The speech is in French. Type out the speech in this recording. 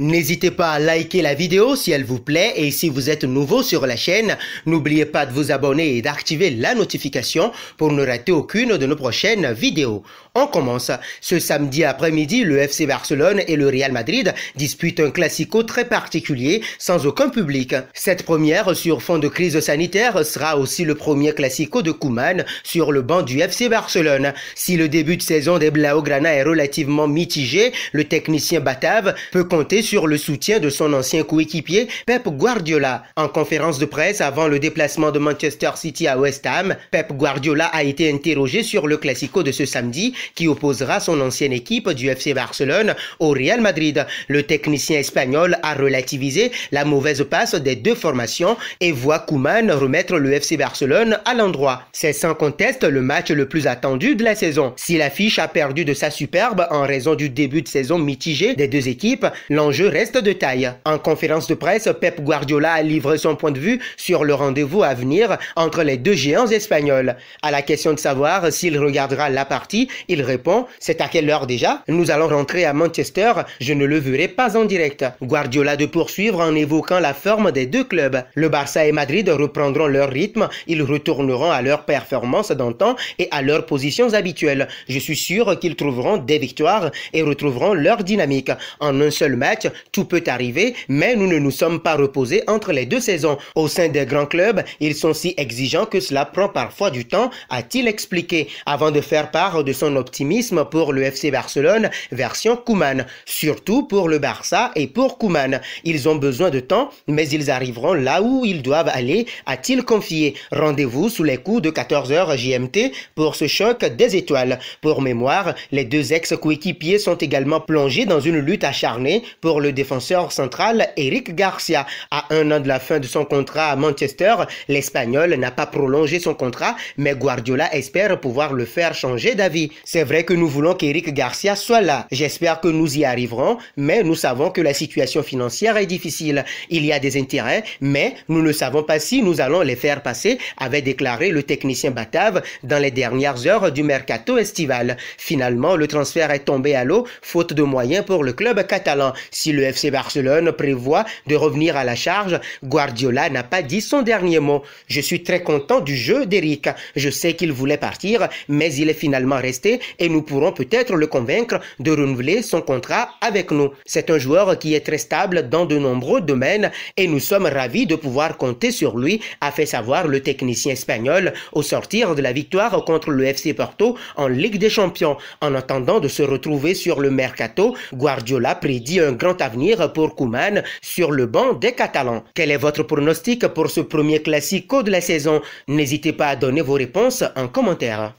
N'hésitez pas à liker la vidéo si elle vous plaît et si vous êtes nouveau sur la chaîne, n'oubliez pas de vous abonner et d'activer la notification pour ne rater aucune de nos prochaines vidéos. On commence. Ce samedi après-midi, le FC Barcelone et le Real Madrid disputent un classico très particulier sans aucun public. Cette première sur fond de crise sanitaire sera aussi le premier classico de Kuman sur le banc du FC Barcelone. Si le début de saison des Blaugrana est relativement mitigé, le technicien Batave peut compter sur sur le soutien de son ancien coéquipier Pep Guardiola. En conférence de presse avant le déplacement de Manchester City à West Ham, Pep Guardiola a été interrogé sur le classico de ce samedi qui opposera son ancienne équipe du FC Barcelone au Real Madrid. Le technicien espagnol a relativisé la mauvaise passe des deux formations et voit Kuman remettre le FC Barcelone à l'endroit. C'est sans conteste le match le plus attendu de la saison. Si l'affiche a perdu de sa superbe en raison du début de saison mitigé des deux équipes, l'enjeu je reste de taille. En conférence de presse, Pep Guardiola a livré son point de vue sur le rendez-vous à venir entre les deux géants espagnols. À la question de savoir s'il regardera la partie, il répond C'est à quelle heure déjà Nous allons rentrer à Manchester, je ne le verrai pas en direct. Guardiola de poursuivre en évoquant la forme des deux clubs. Le Barça et Madrid reprendront leur rythme, ils retourneront à leur performance d'antan et à leurs positions habituelles. Je suis sûr qu'ils trouveront des victoires et retrouveront leur dynamique. En un seul match, tout peut arriver, mais nous ne nous sommes pas reposés entre les deux saisons. Au sein des grands clubs, ils sont si exigeants que cela prend parfois du temps, a-t-il expliqué, avant de faire part de son optimisme pour le FC Barcelone version Kuman, surtout pour le Barça et pour Kuman. Ils ont besoin de temps, mais ils arriveront là où ils doivent aller, a-t-il confié. Rendez-vous sous les coups de 14h GMT pour ce choc des étoiles. Pour mémoire, les deux ex-coéquipiers sont également plongés dans une lutte acharnée pour le défenseur central Eric Garcia. À un an de la fin de son contrat à Manchester, l'Espagnol n'a pas prolongé son contrat, mais Guardiola espère pouvoir le faire changer d'avis. C'est vrai que nous voulons qu'Eric Garcia soit là. J'espère que nous y arriverons, mais nous savons que la situation financière est difficile. Il y a des intérêts, mais nous ne savons pas si nous allons les faire passer, avait déclaré le technicien Batave dans les dernières heures du mercato estival. Finalement, le transfert est tombé à l'eau, faute de moyens pour le club catalan. Si le FC Barcelone prévoit de revenir à la charge, Guardiola n'a pas dit son dernier mot. Je suis très content du jeu d'Eric. Je sais qu'il voulait partir, mais il est finalement resté et nous pourrons peut-être le convaincre de renouveler son contrat avec nous. C'est un joueur qui est très stable dans de nombreux domaines et nous sommes ravis de pouvoir compter sur lui, a fait savoir le technicien espagnol au sortir de la victoire contre le FC Porto en Ligue des Champions. En attendant de se retrouver sur le mercato, Guardiola prédit un grand à venir pour Kouman sur le banc des Catalans. Quel est votre pronostic pour ce premier classico de la saison N'hésitez pas à donner vos réponses en commentaire.